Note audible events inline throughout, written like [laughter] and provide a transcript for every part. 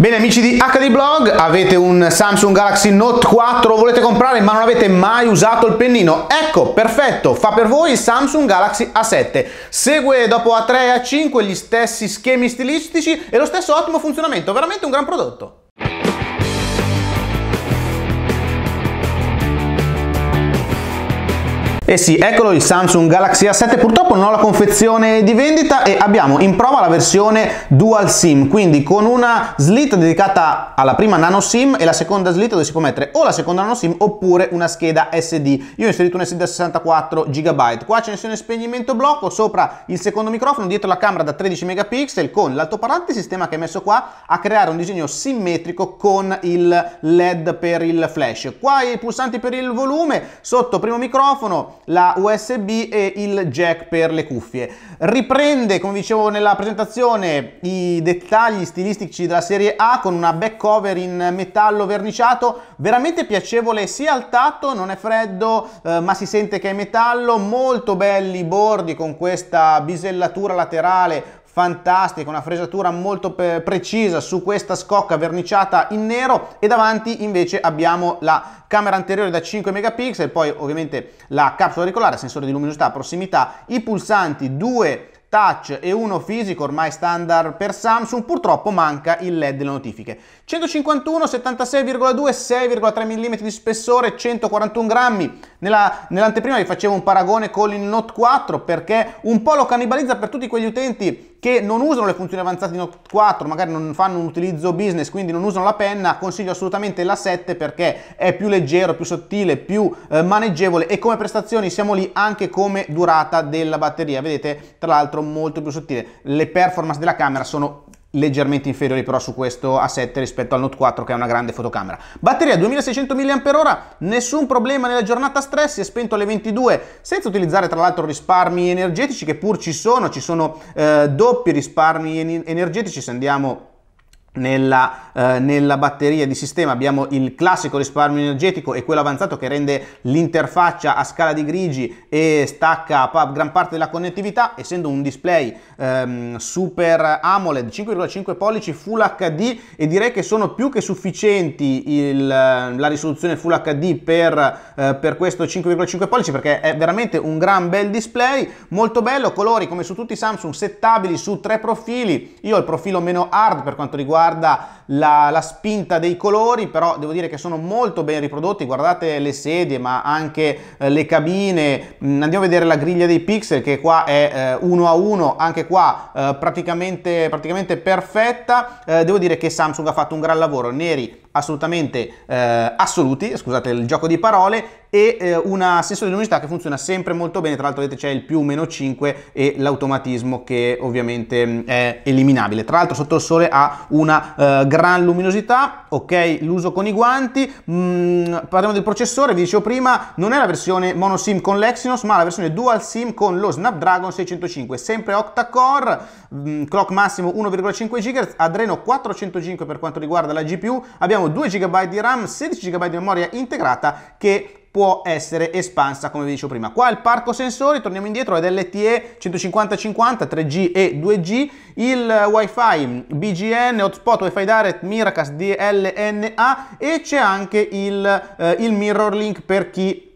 Bene amici di HD Blog, avete un Samsung Galaxy Note 4, volete comprare ma non avete mai usato il pennino? Ecco, perfetto, fa per voi il Samsung Galaxy A7. Segue dopo A3 e A5 gli stessi schemi stilistici e lo stesso ottimo funzionamento, veramente un gran prodotto. Eh sì, eccolo il Samsung Galaxy A7, purtroppo non ho la confezione di vendita e abbiamo in prova la versione dual SIM, quindi con una slit dedicata alla prima nano SIM e la seconda slit dove si può mettere o la seconda nano SIM oppure una scheda SD. Io ho inserito un SD a 64 GB, qua c'è un spegnimento blocco, sopra il secondo microfono, dietro la camera da 13 megapixel con l'altoparlante sistema che è messo qua a creare un disegno simmetrico con il LED per il flash. Qua i pulsanti per il volume, sotto primo microfono, la USB e il jack per le cuffie. Riprende, come dicevo nella presentazione, i dettagli stilistici della serie A con una back cover in metallo verniciato, veramente piacevole sia al tatto, non è freddo, eh, ma si sente che è metallo, molto belli i bordi con questa bisellatura laterale fantastica, una fresatura molto precisa su questa scocca verniciata in nero e davanti invece abbiamo la camera anteriore da 5 megapixel, poi ovviamente la capsula auricolare, sensore di luminosità, prossimità, i pulsanti, due touch e uno fisico ormai standard per Samsung, purtroppo manca il LED delle notifiche. 151, 76,2, 6,3 mm di spessore, 141 grammi. nell'anteprima nell vi facevo un paragone con il Note 4 perché un po' lo cannibalizza per tutti quegli utenti che non usano le funzioni avanzate di Note 4, magari non fanno un utilizzo business, quindi non usano la penna, consiglio assolutamente la 7 perché è più leggero, più sottile, più eh, maneggevole e come prestazioni siamo lì anche come durata della batteria, vedete tra l'altro molto più sottile. Le performance della camera sono leggermente inferiori però su questo A7 rispetto al Note 4 che è una grande fotocamera. Batteria 2600 mAh, nessun problema nella giornata stress, si è spento alle 22 senza utilizzare tra l'altro risparmi energetici che pur ci sono, ci sono eh, doppi risparmi energetici se andiamo nella, eh, nella, batteria di sistema abbiamo il classico risparmio energetico e quello avanzato che rende l'interfaccia a scala di grigi e stacca gran parte della connettività essendo un display ehm, super AMOLED 5,5 pollici Full HD e direi che sono più che sufficienti il, la risoluzione Full HD per, eh, per questo 5,5 pollici perché è veramente un gran bel display molto bello colori come su tutti i Samsung settabili su tre profili io ho il profilo meno hard per quanto riguarda riguarda la, la, spinta dei colori, però devo dire che sono molto ben riprodotti, guardate le sedie ma anche eh, le cabine, mm, andiamo a vedere la griglia dei pixel che qua è eh, uno a uno, anche qua eh, praticamente, praticamente, perfetta, eh, devo dire che Samsung ha fatto un gran lavoro, neri assolutamente eh, assoluti, scusate il gioco di parole, e eh, un sensore di luminosità che funziona sempre molto bene, tra l'altro vedete c'è il più o meno 5 e l'automatismo che ovviamente mm, è eliminabile. Tra l'altro sotto il sole ha una eh, gran luminosità, ok l'uso con i guanti, mm, parliamo del processore, vi dicevo prima non è la versione mono SIM con l'Exynos ma la versione dual SIM con lo Snapdragon 605, sempre octa-core, mm, clock massimo 1,5 GHz, Adreno 405 per quanto riguarda la GPU, abbiamo 2 GB di RAM, 16 GB di memoria integrata che può essere espansa come vi dicevo prima. Qua il parco sensori, torniamo indietro, è LTE 150-50, 3G e 2G, il wifi BGN, hotspot, wifi direct, Miracast, DLNA e c'è anche il, eh, il mirror link per chi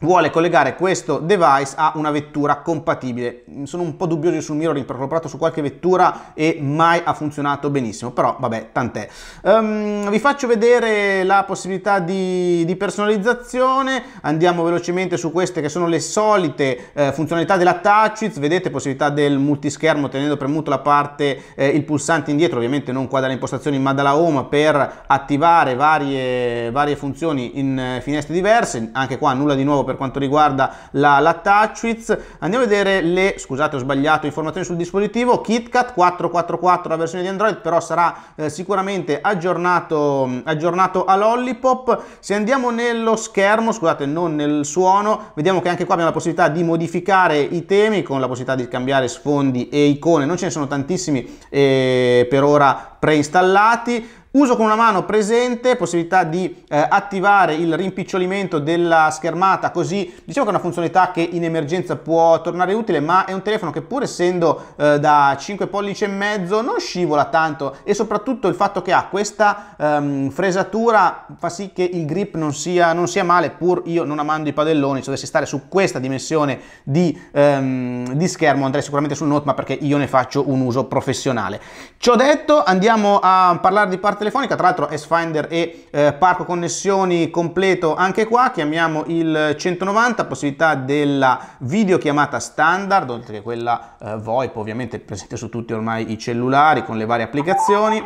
vuole collegare questo device a una vettura compatibile. Sono un po' dubbioso sul mirroring perché l'ho provato su qualche vettura e mai ha funzionato benissimo, però vabbè, tant'è. Um, vi faccio vedere la possibilità di, di, personalizzazione, andiamo velocemente su queste che sono le solite eh, funzionalità della TouchWiz, vedete possibilità del multischermo tenendo premuto la parte, eh, il pulsante indietro, ovviamente non qua dalle impostazioni ma dalla home per attivare varie, varie funzioni in eh, finestre diverse, anche qua nulla di nuovo per quanto riguarda la, la TouchWiz. Andiamo a vedere le, scusate ho sbagliato, informazioni sul dispositivo, KitKat 444 la versione di Android però sarà eh, sicuramente aggiornato, aggiornato a Lollipop. Se andiamo nello schermo, scusate non nel suono, vediamo che anche qua abbiamo la possibilità di modificare i temi con la possibilità di cambiare sfondi e icone, non ce ne sono tantissimi eh, per ora preinstallati. Uso con una mano presente, possibilità di eh, attivare il rimpicciolimento della schermata, così diciamo che è una funzionalità che in emergenza può tornare utile, ma è un telefono che pur essendo eh, da 5 pollici e mezzo non scivola tanto e soprattutto il fatto che ha questa ehm, fresatura fa sì che il grip non sia, non sia male, pur io non amando i padelloni, se dovessi stare su questa dimensione di, ehm, di schermo andrei sicuramente sul Note, ma perché io ne faccio un uso professionale. Ciò detto, andiamo a parlare di parte telefonica, tra l'altro S-Finder e eh, parco connessioni completo anche qua, chiamiamo il 190, possibilità della videochiamata standard, oltre che quella eh, VoIP ovviamente presente su tutti ormai i cellulari con le varie applicazioni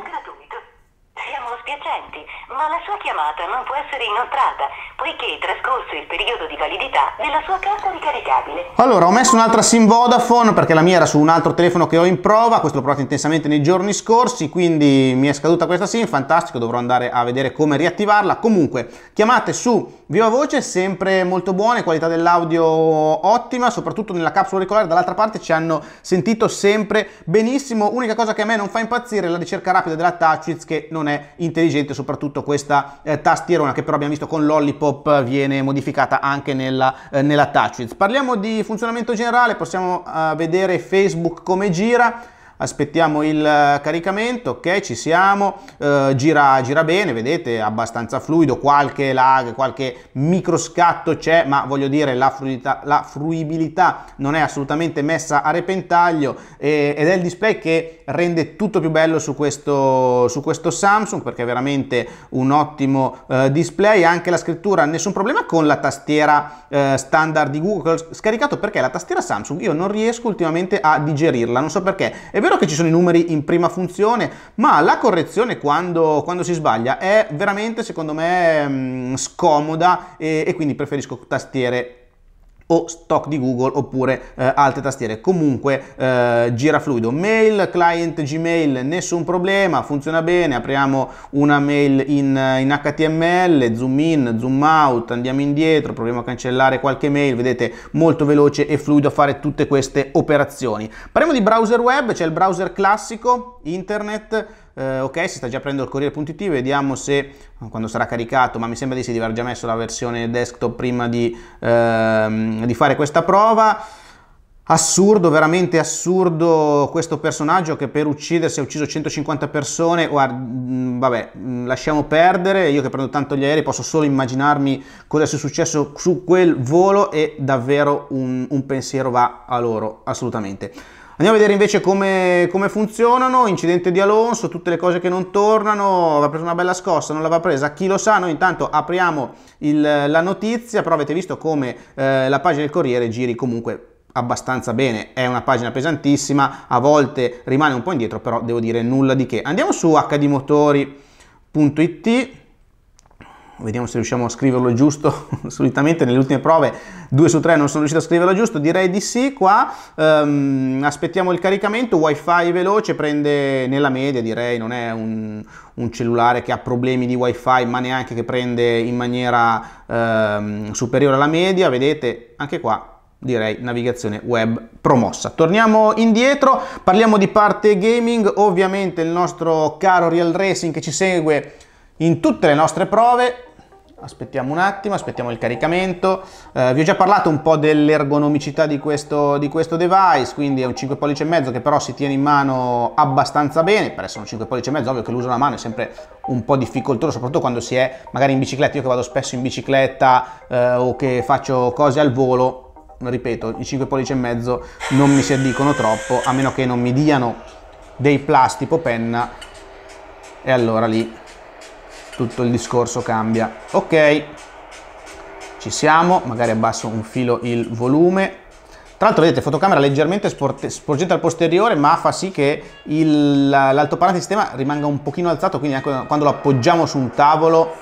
ma la sua chiamata non può essere inoltrata, poiché è trascorso il periodo di validità della sua carta ricaricabile. Allora, ho messo un'altra SIM Vodafone perché la mia era su un altro telefono che ho in prova, questo l'ho provato intensamente nei giorni scorsi, quindi mi è scaduta questa SIM, fantastico, dovrò andare a vedere come riattivarla. Comunque, chiamate su Viva Voce, sempre molto buone, qualità dell'audio ottima, soprattutto nella capsula auricolare, dall'altra parte ci hanno sentito sempre benissimo. Unica cosa che a me non fa impazzire è la ricerca rapida della TouchWiz che non è intelligente, soprattutto quella questa eh, tastierona che però abbiamo visto con l'Ollipop viene modificata anche nella, eh, nella touch. Parliamo di funzionamento generale, possiamo eh, vedere Facebook come gira aspettiamo il eh, caricamento, ok ci siamo, eh, gira, gira bene, vedete abbastanza fluido, qualche lag, qualche micro scatto c'è, ma voglio dire la, fruita, la fruibilità non è assolutamente messa a repentaglio eh, ed è il display che rende tutto più bello su questo, su questo Samsung perché è veramente un ottimo eh, display, anche la scrittura, nessun problema con la tastiera eh, standard di Google scaricato perché la tastiera Samsung io non riesco ultimamente a digerirla, non so perché, è vero vero che ci sono i numeri in prima funzione, ma la correzione quando, quando si sbaglia è veramente, secondo me, mh, mm, scomoda e, e quindi preferisco tastiere o stock di Google oppure eh, altre tastiere. Comunque eh, gira fluido. Mail, client Gmail, nessun problema, funziona bene. Apriamo una mail in, in HTML, zoom in, zoom out, andiamo indietro, proviamo a cancellare qualche mail. Vedete, molto veloce e fluido a fare tutte queste operazioni. Parliamo di browser web, c'è cioè il browser classico, internet eh, ok si sta già prendendo il Corriere.it vediamo se eh, quando sarà caricato ma mi sembra di sì di aver già messo la versione desktop prima di, ehm, di fare questa prova Assurdo, veramente assurdo questo personaggio che per uccidersi ha ucciso 150 persone. Guarda, mm, vabbè, mm, lasciamo perdere. Io che prendo tanto gli aerei posso solo immaginarmi cosa sia successo su quel volo e davvero un, un pensiero va a loro, assolutamente. Andiamo a vedere invece come, come, funzionano, incidente di Alonso, tutte le cose che non tornano, aveva preso una bella scossa, non l'aveva presa, chi lo sa, noi intanto apriamo il, la notizia, però avete visto come eh, la pagina del Corriere giri comunque abbastanza bene, è una pagina pesantissima, a volte rimane un po' indietro, però devo dire nulla di che. Andiamo su hdmotori.it vediamo se riusciamo a scriverlo giusto, [laughs] solitamente nelle ultime prove 2 su 3 non sono riuscito a scriverlo giusto, direi di sì qua, um, aspettiamo il caricamento, wifi veloce, prende nella media direi, non è un, un, cellulare che ha problemi di wifi ma neanche che prende in maniera um, superiore alla media, vedete anche qua direi navigazione web promossa. Torniamo indietro, parliamo di parte gaming, ovviamente il nostro caro Real Racing che ci segue in tutte le nostre prove aspettiamo un attimo, aspettiamo il caricamento. Eh, vi ho già parlato un po' dell'ergonomicità di questo, di questo device, quindi è un 5 pollici e mezzo che però si tiene in mano abbastanza bene, per essere un 5 pollici e mezzo ovvio che l'uso una mano è sempre un po' difficoltoso, soprattutto quando si è magari in bicicletta, io che vado spesso in bicicletta eh, o che faccio cose al volo, ripeto, i 5 pollici e mezzo non mi si addicono troppo, a meno che non mi diano dei plasti penna e allora lì tutto il discorso cambia. Ok, ci siamo, magari abbasso un filo il volume. Tra l'altro vedete fotocamera leggermente sporgente al posteriore ma fa sì che l'altoparlante sistema rimanga un pochino alzato quindi anche quando lo appoggiamo su un tavolo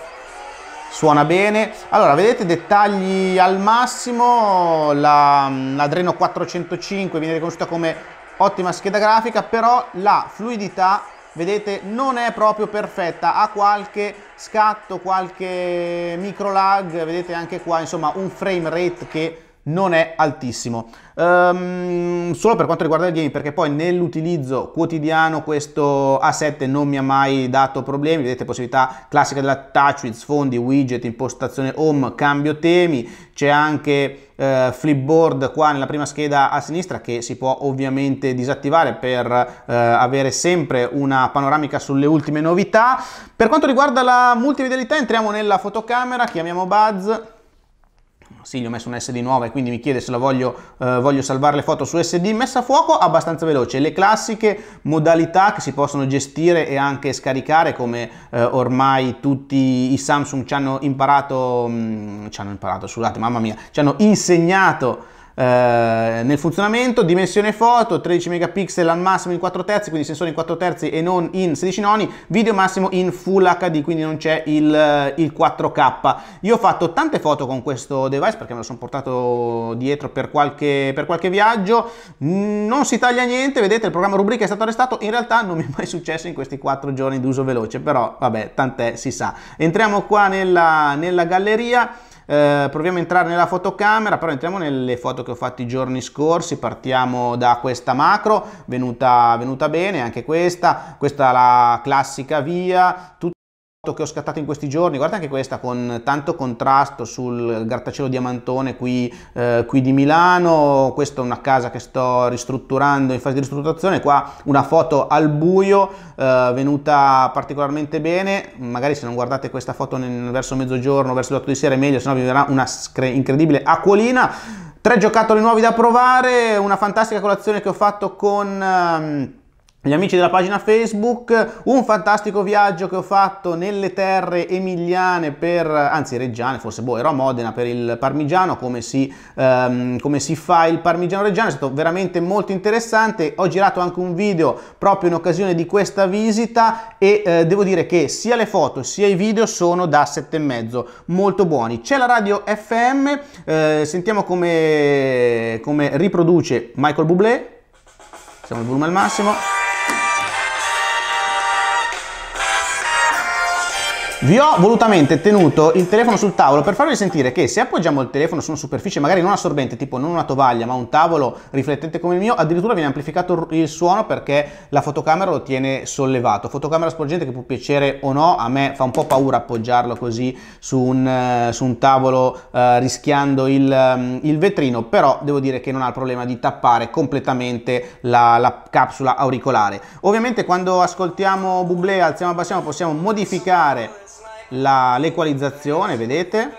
suona bene. Allora vedete dettagli al massimo, l'Adreno la 405 viene riconosciuta come ottima scheda grafica però la fluidità vedete non è proprio perfetta ha qualche scatto qualche micro lag vedete anche qua insomma un frame rate che non è altissimo. Um, solo per quanto riguarda il game, perché poi nell'utilizzo quotidiano questo A7 non mi ha mai dato problemi, vedete possibilità classica della touch with sfondi, widget, impostazione home, cambio temi, c'è anche eh, flipboard qua nella prima scheda a sinistra che si può ovviamente disattivare per eh, avere sempre una panoramica sulle ultime novità. Per quanto riguarda la multividelità entriamo nella fotocamera, chiamiamo Buzz sì, gli ho messo un SD nuova e quindi mi chiede se la voglio, eh, voglio salvare le foto su SD, messa a fuoco abbastanza veloce, le classiche modalità che si possono gestire e anche scaricare come eh, ormai tutti i Samsung ci hanno imparato, mh, mm, ci hanno imparato, scusate mamma mia, ci hanno insegnato eh, nel funzionamento, dimensione foto 13 megapixel al massimo in 4 terzi, quindi sensore in 4 terzi e non in 16 noni, video massimo in Full HD, quindi non c'è il, eh, il 4K. Io ho fatto tante foto con questo device perché me lo sono portato dietro per qualche, per qualche viaggio, mm, non si taglia niente, vedete il programma rubrica è stato arrestato, in realtà non mi è mai successo in questi 4 giorni d'uso veloce, però vabbè, tant'è si sa. Entriamo qua nella, nella galleria. Eh, proviamo a entrare nella fotocamera, però entriamo nelle foto che ho fatto i giorni scorsi, partiamo da questa macro, venuta, venuta bene anche questa, questa è la classica via, che ho scattato in questi giorni, guardate anche questa con tanto contrasto sul grattacielo diamantone qui, eh, qui, di Milano, questa è una casa che sto ristrutturando in fase di ristrutturazione, qua una foto al buio eh, venuta particolarmente bene, magari se non guardate questa foto nel, verso mezzogiorno, verso le di sera è meglio, se no vi verrà una incredibile acquolina, tre giocattoli nuovi da provare, una fantastica colazione che ho fatto con... Ehm, gli amici della pagina Facebook, un fantastico viaggio che ho fatto nelle terre emiliane per, anzi reggiane, forse boh, ero a Modena per il parmigiano, come si, um, come si, fa il parmigiano reggiano, è stato veramente molto interessante, ho girato anche un video proprio in occasione di questa visita e eh, devo dire che sia le foto sia i video sono da 7,5, molto buoni. C'è la radio FM, eh, sentiamo come, come riproduce Michael Bublé, siamo il volume al massimo. Vi ho volutamente tenuto il telefono sul tavolo per farvi sentire che se appoggiamo il telefono su una superficie magari non assorbente, tipo non una tovaglia ma un tavolo riflettente come il mio, addirittura viene amplificato il suono perché la fotocamera lo tiene sollevato. Fotocamera sporgente che può piacere o no, a me fa un po' paura appoggiarlo così su un, eh, su un tavolo eh, rischiando il, ehm, il, vetrino, però devo dire che non ha il problema di tappare completamente la, la capsula auricolare. Ovviamente quando ascoltiamo Bublé, alziamo e abbassiamo, possiamo modificare l'equalizzazione, vedete?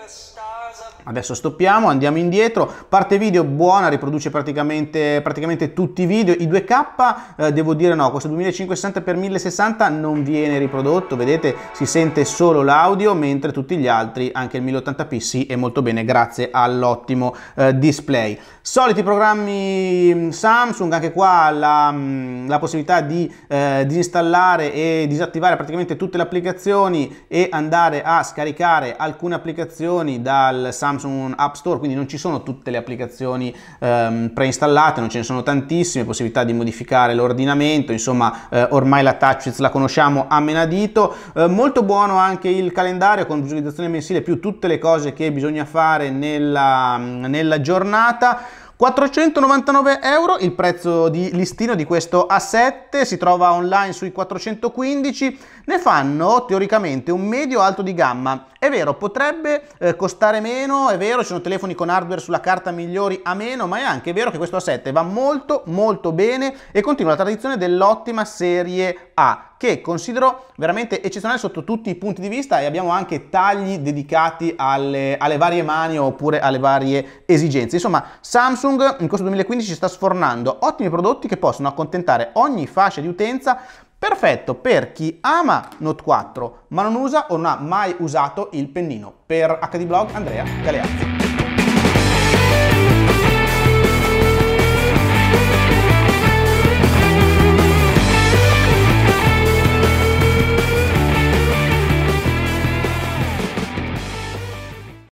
Adesso stoppiamo, andiamo indietro, parte video buona, riproduce praticamente, praticamente tutti i video, i 2K eh, devo dire no, questo 2560x1060 non viene riprodotto, vedete si sente solo l'audio mentre tutti gli altri, anche il 1080p sì è molto bene grazie all'ottimo eh, display. Soliti programmi mm, Samsung, anche qua la, mm, la possibilità di eh, disinstallare e disattivare praticamente tutte le applicazioni e andare a scaricare alcune applicazioni dal Samsung Samsung App Store, quindi non ci sono tutte le applicazioni ehm, preinstallate, non ce ne sono tantissime, possibilità di modificare l'ordinamento, insomma eh, ormai la TouchWiz la conosciamo a menadito, eh, molto buono anche il calendario con visualizzazione mensile più tutte le cose che bisogna fare nella, mm, nella giornata 499 euro il prezzo di listino di questo A7, si trova online sui 415, ne fanno teoricamente un medio alto di gamma. È vero, potrebbe eh, costare meno, è vero, ci sono telefoni con hardware sulla carta migliori a meno, ma è anche vero che questo A7 va molto molto bene e continua la tradizione dell'ottima serie A che considero veramente eccezionale sotto tutti i punti di vista e abbiamo anche tagli dedicati alle, alle varie mani oppure alle varie esigenze. Insomma, Samsung in questo 2015 sta sfornando ottimi prodotti che possono accontentare ogni fascia di utenza Perfetto per chi ama Note 4 ma non usa o non ha mai usato il pennino. Per HD Blog Andrea Galeazzi.